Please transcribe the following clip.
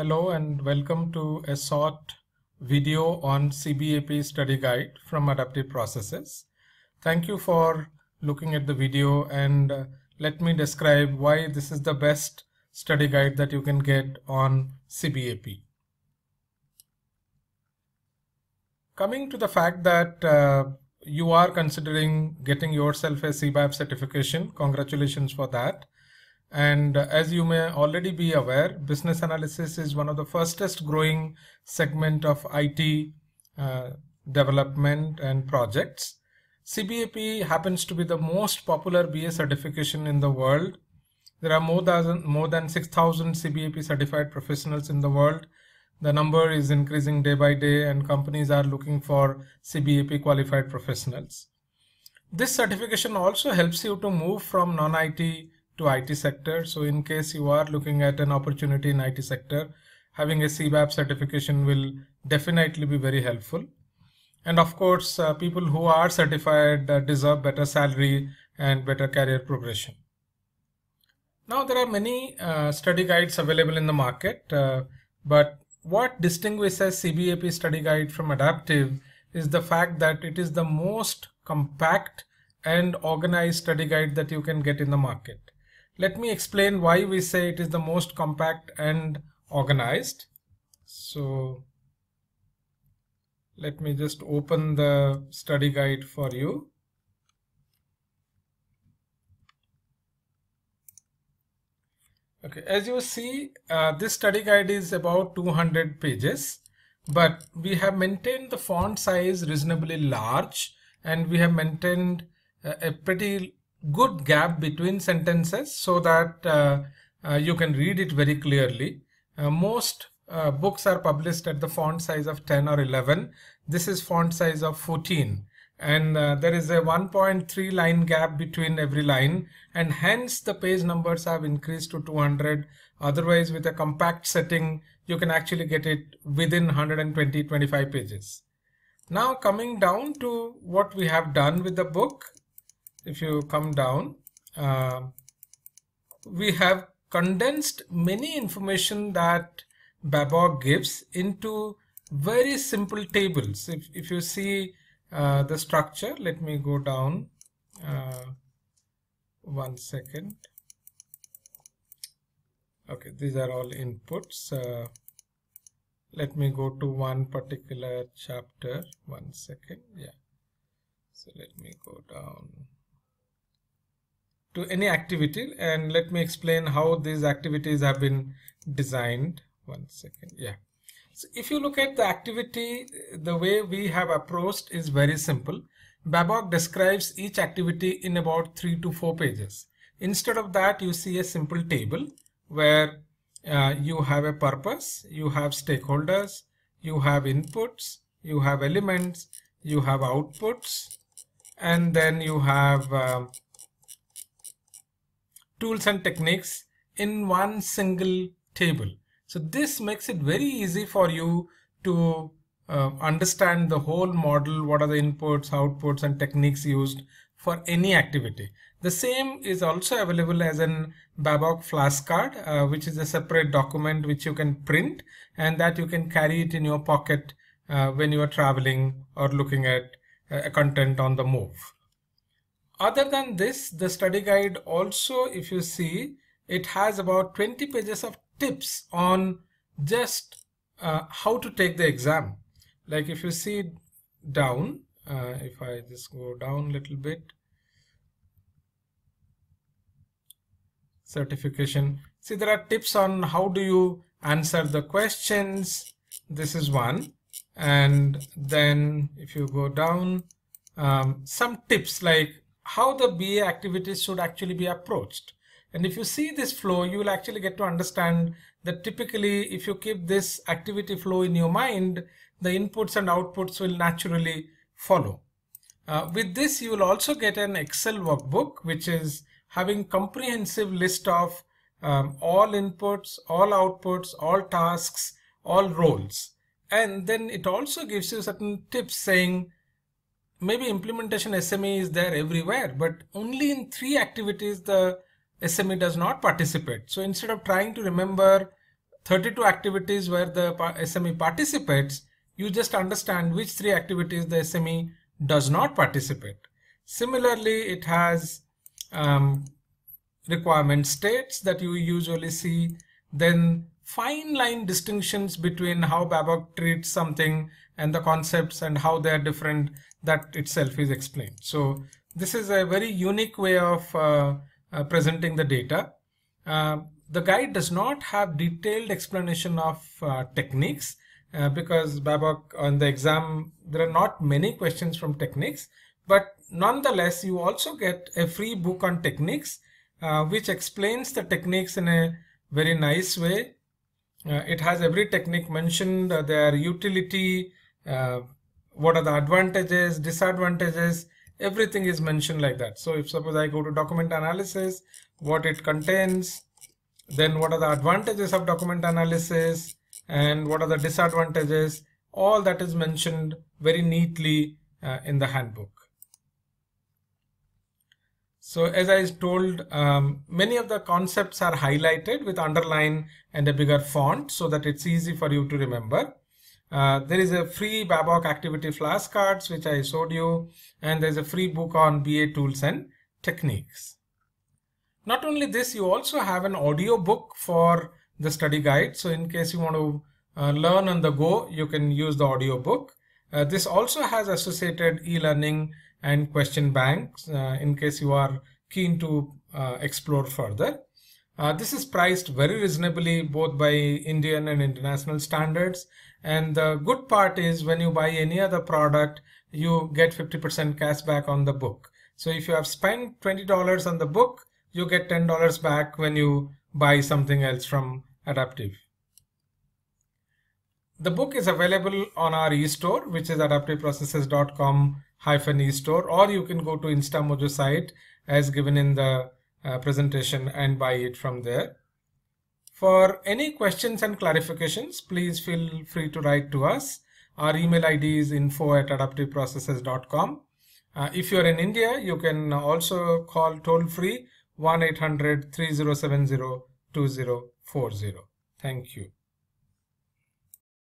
Hello and welcome to a short video on CBAP study guide from Adaptive Processes. Thank you for looking at the video and uh, let me describe why this is the best study guide that you can get on CBAP. Coming to the fact that uh, you are considering getting yourself a CBAP certification, congratulations for that. And as you may already be aware, business analysis is one of the fastest growing segment of IT uh, development and projects. CBAP happens to be the most popular BA certification in the world. There are more than, more than 6,000 CBAP certified professionals in the world. The number is increasing day by day and companies are looking for CBAP qualified professionals. This certification also helps you to move from non-IT to IT sector. So in case you are looking at an opportunity in IT sector, having a CBAP certification will definitely be very helpful. And of course, uh, people who are certified uh, deserve better salary and better career progression. Now there are many uh, study guides available in the market, uh, but what distinguishes CBAP study guide from adaptive is the fact that it is the most compact and organized study guide that you can get in the market. Let me explain why we say it is the most compact and organized. So let me just open the study guide for you. Okay, as you see, uh, this study guide is about 200 pages, but we have maintained the font size reasonably large and we have maintained uh, a pretty good gap between sentences so that uh, uh, you can read it very clearly. Uh, most uh, books are published at the font size of 10 or 11. This is font size of 14 and uh, there is a 1.3 line gap between every line and hence the page numbers have increased to 200 otherwise with a compact setting you can actually get it within 120 25 pages. Now coming down to what we have done with the book if you come down, uh, we have condensed many information that Babok gives into very simple tables. If, if you see uh, the structure, let me go down uh, one second. Okay, these are all inputs. Uh, let me go to one particular chapter. One second. Yeah. So let me go down to any activity and let me explain how these activities have been designed one second yeah so if you look at the activity the way we have approached is very simple babok describes each activity in about three to four pages instead of that you see a simple table where uh, you have a purpose you have stakeholders you have inputs you have elements you have outputs and then you have um, tools and techniques in one single table. So this makes it very easy for you to uh, understand the whole model, what are the inputs, outputs and techniques used for any activity. The same is also available as an Babok flashcard, uh, which is a separate document which you can print and that you can carry it in your pocket uh, when you are traveling or looking at uh, content on the move. Other than this, the study guide also, if you see, it has about 20 pages of tips on just uh, how to take the exam. Like if you see down, uh, if I just go down a little bit, certification. See, there are tips on how do you answer the questions. This is one. And then if you go down, um, some tips like how the BA activities should actually be approached. And if you see this flow, you will actually get to understand that typically if you keep this activity flow in your mind, the inputs and outputs will naturally follow. Uh, with this, you will also get an Excel workbook, which is having comprehensive list of um, all inputs, all outputs, all tasks, all roles. And then it also gives you certain tips saying maybe implementation SME is there everywhere, but only in three activities the SME does not participate. So instead of trying to remember 32 activities where the SME participates, you just understand which three activities the SME does not participate. Similarly, it has um, requirement states that you usually see, then fine line distinctions between how Babok treats something and the concepts and how they are different that itself is explained. So this is a very unique way of uh, uh, presenting the data. Uh, the guide does not have detailed explanation of uh, techniques uh, because Babak on the exam there are not many questions from techniques but nonetheless you also get a free book on techniques uh, which explains the techniques in a very nice way. it has every technique mentioned, their utility, what are the advantages, disadvantages, everything is mentioned like that. So if suppose I go to document analysis, what it contains, then what are the advantages of document analysis and what are the disadvantages, all that is mentioned very neatly uh, in the handbook. So as I told, um, many of the concepts are highlighted with underline and a bigger font so that it's easy for you to remember. Uh, there is a free Babok activity flashcards which I showed you and there's a free book on BA tools and techniques. Not only this you also have an audio book for the study guide so in case you want to uh, learn on the go you can use the audio book. Uh, this also has associated e-learning and question banks uh, in case you are keen to uh, explore further. Uh, this is priced very reasonably both by Indian and international standards. And the good part is when you buy any other product, you get 50% cash back on the book. So if you have spent $20 on the book, you get $10 back when you buy something else from Adaptive. The book is available on our e-store, which is adaptiveprocesses.com hyphen e-store, or you can go to InstaMojo site as given in the uh, presentation and buy it from there. For any questions and clarifications, please feel free to write to us. Our email ID is info at adaptiveprocesses.com. Uh, if you're in India, you can also call toll free 1 800 3070 2040. Thank you.